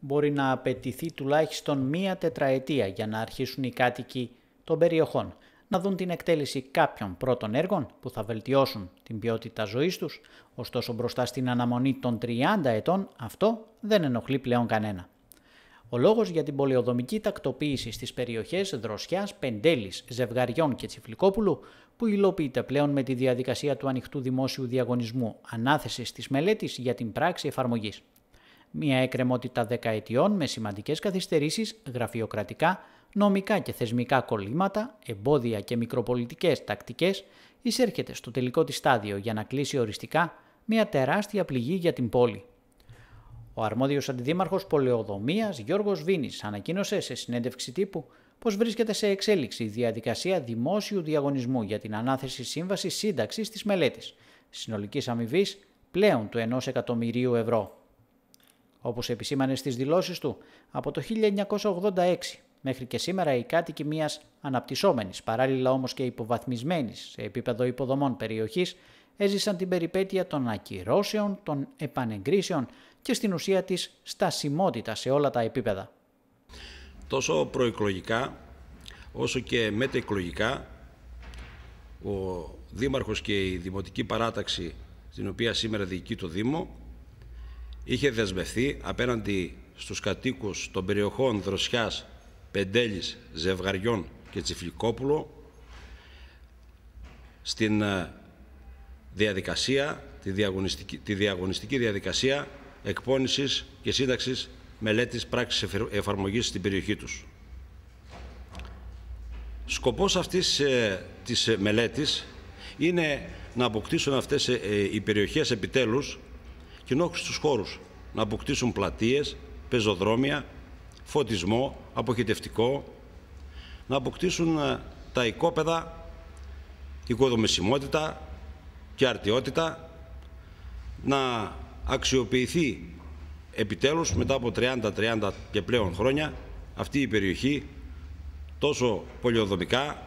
μπορεί να απαιτηθεί τουλάχιστον μία τετραετία για να αρχίσουν οι κάτοικοι των περιοχών να δουν την εκτέλεση κάποιων πρώτων έργων που θα βελτιώσουν την ποιότητα ζωής τους, ωστόσο μπροστά στην αναμονή των 30 ετών αυτό δεν ενοχλεί πλέον κανένα. Ο λόγος για την πολεοδομική τακτοποίηση στις περιοχές Δροσιάς, Πεντέλης, Ζευγαριών και Τσιφλικόπουλου που υλοποιείται πλέον με τη διαδικασία του ανοιχτού δημόσιου διαγωνισμού ανάθεσης της μελέτης για την πράξη εφαρμογής μια εκκρεμότητα δεκαετιών με σημαντικές καθυστερήσεις γραφειοκρατικά, νομικά και θεσμικά κολλήματα, εμπόδια και μικροπολιτικές τακτικές, εισέρχεται στο τελικό της στάδιο για να κλείσει οριστικά μια τεράστια πληγή για την πόλη. Ο αρμόδιος αντιδήμαρχος Πολεοδομίας Γιώργος Βίνης ανακοίνωσε σε συνέντευξη τύπου πως βρίσκεται σε εξέλιξη η διαδικασία δημόσιου διαγωνισμού για την ανάθεση σύμβασης σύνταξης της μελέτης, συνολικής αμοιβής πλέον του 1 εκατομμυρίου ευρώ όπως επισήμανε στις δηλώσεις του, από το 1986 μέχρι και σήμερα οι κάτοικοι μιας αναπτυσσόμενης, παράλληλα όμως και υποβαθμισμένης σε επίπεδο υποδομών περιοχής, έζησαν την περιπέτεια των ακυρώσεων, των επανεγκρίσεων και στην ουσία της στασιμότητας σε όλα τα επίπεδα. Τόσο προεκλογικά όσο και μετεκλογικά, ο Δήμαρχος και η Δημοτική Παράταξη στην οποία σήμερα διοικεί το Δήμο είχε δεσμευθεί απέναντι στους κατοίκους των περιοχών Δροσιάς, Πεντέλης, Ζευγαριών και Τσιφλικόπουλο στην ε, διαδικασία, τη διαγωνιστική, διαδικασία εκπόνησης και σύνταξης μελέτης πράξης εφαρμογής στην περιοχή τους. Σκοπός αυτής ε, της μελέτης είναι να αποκτήσουν αυτές ε, οι περιοχές επιτέλους στους χώρους, να αποκτήσουν πλατείες, πεζοδρόμια, φωτισμό, αποχετευτικό, να αποκτήσουν ε, τα οικόπεδα, οικοδομησιμότητα και αρτιότητα, να αξιοποιηθεί επιτέλους μετά από 30-30 και πλέον χρόνια αυτή η περιοχή τόσο πολιοδομικά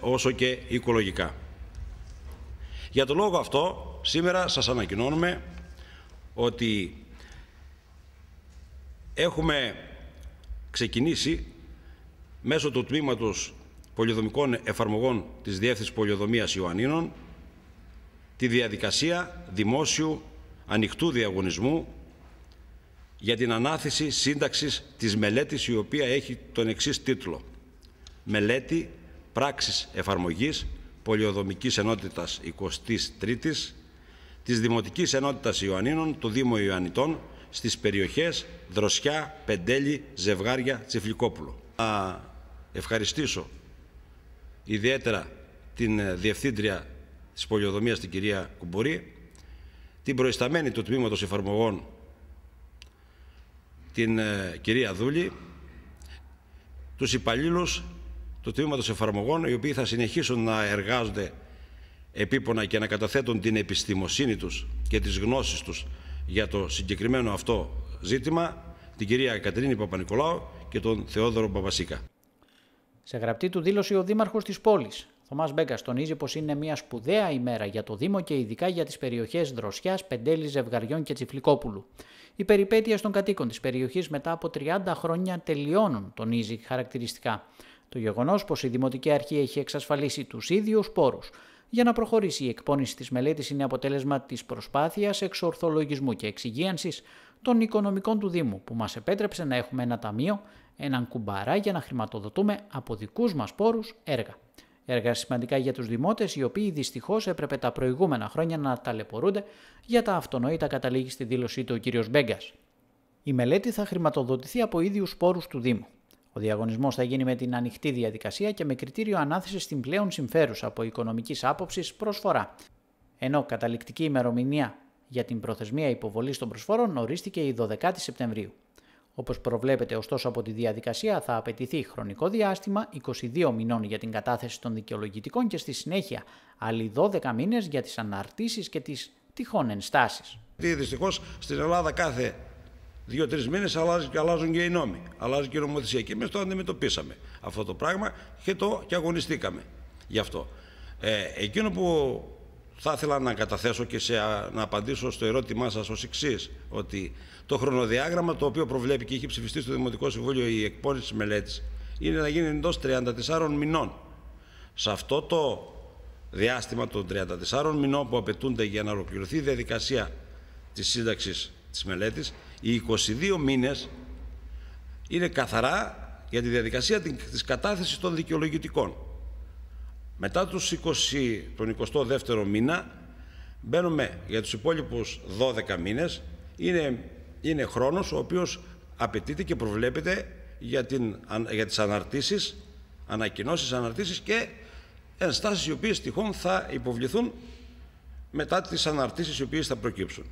όσο και οικολογικά. Για τον λόγο αυτό Σήμερα σας ανακοινώνουμε ότι έχουμε ξεκινήσει μέσω του τμήματος πολιοδομικών εφαρμογών της Διεύθυνσης Πολιοδομίας Ιωαννίνων τη διαδικασία δημόσιου ανοιχτού διαγωνισμού για την ανάθεση σύνταξης της μελέτης η οποία έχει τον εξής τίτλο «Μελέτη πράξης εφαρμογής πολιοδομικής ενότητας 23ης της Δημοτικής Ενότητας Ιωαννίνων του Δήμου Ιωαννιτών στις περιοχές Δροσιά, Πεντέλη, Ζευγάρια, Τσιφλικόπουλο. Να ευχαριστήσω ιδιαίτερα την ε, Διευθύντρια της Πολιοδομίας, την κυρία Κουμπορή, την προϊσταμένη του Τμήματος Εφαρμογών, την ε, κυρία Δούλη, τους υπαλλήλους του Τμήματος Εφαρμογών, οι οποίοι θα συνεχίσουν να εργάζονται επίπονα και να καταθέτουν την επιστημοσύνη τους και τις γνώσεις τους για το συγκεκριμένο αυτό ζήτημα, την κυρία Κατρίνη Παπα-Νικολάου και τον Θεόδωρο Παπασίκα. Σε γραπτή του δήλωση ο Δήμαρχος της πόλης, Θωμάς Μπέγκας τονίζει πως είναι μια σπουδαία ημέρα για το Δήμο και ειδικά για τις περιοχές Δροσιάς, Πεντέλης, Ζευγαριών και Τσιφλικόπουλου. Η περιπέτεια των κατοίκων της περιοχής μετά από 30 χρόνια τελειώνουν, τονίζει χαρακτηριστικά. Το γεγονός πως η Δημοτική Αρχή έχει εξασφαλίσει τους ίδιους πόρους για να προχωρήσει. Η εκπόνηση της μελέτης είναι αποτέλεσμα της προσπάθειας εξορθολογισμού και εξυγίανσης των οικονομικών του Δήμου, που μας επέτρεψε να έχουμε ένα ταμείο, έναν κουμπαρά για να χρηματοδοτούμε από δικούς μας πόρους έργα. Έργα σημαντικά για τους δημότες, οι οποίοι δυστυχώς έπρεπε τα προηγούμενα χρόνια να ταλαιπωρούνται για τα αυτονόητα καταλήγει στη δήλωσή του ο κ. Μπέγκας. Η μελέτη θα χρηματοδοτηθεί από ίδιους πόρους του Δήμου. Ο διαγωνισμός θα γίνει με την ανοιχτή διαδικασία και με κριτήριο ανάθεσης στην πλέον συμφέρουσα από οικονομικής άποψης προσφορά. Ενώ καταληκτική ημερομηνία για την προθεσμία υποβολής των προσφόρων ορίστηκε η 12η Σεπτεμβρίου. Όπως προβλέπεται ωστόσο από τη διαδικασία θα απαιτηθεί χρονικό διάστημα 22 μηνών για την κατάθεση των δικαιολογητικών και στη συνέχεια άλλοι 12 μήνες για τις αναρτήσεις και τις τυχόν ενστάσεις. Δυστυχώς, στην Ελλάδα κάθε δύο-τρει μήνες αλλάζουν, και οι νόμοι, αλλάζει και η νομοθεσία. Και εμείς το αντιμετωπίσαμε αυτό το πράγμα και το και αγωνιστήκαμε γι' αυτό. Ε, εκείνο που θα ήθελα να καταθέσω και σε, να απαντήσω στο ερώτημά σας ως εξής ότι το χρονοδιάγραμμα το οποίο προβλέπει και έχει ψηφιστεί στο Δημοτικό Συμβούλιο η εκπόνηση της μελέτης είναι να γίνει εντός 34 μηνών. Σε αυτό το διάστημα των 34 μηνών που απαιτούνται για να ολοκληρωθεί η διαδικασία της σύνταξης της μελέτης, οι 22 μήνες είναι καθαρά για τη διαδικασία της κατάθεσης των δικαιολογητικών. Μετά τους 20, τον 22ο μήνα μπαίνουμε για τους υπόλοιπους 12 μήνες. Είναι, είναι χρόνος ο οποίος απαιτείται και προβλέπεται για, την, για τις αναρτήσεις, ανακοινώσεις, αναρτήσεις και ενστάσεις οι οποίες τυχόν θα υποβληθούν μετά τις αναρτήσεις οι οποίες θα προκύψουν.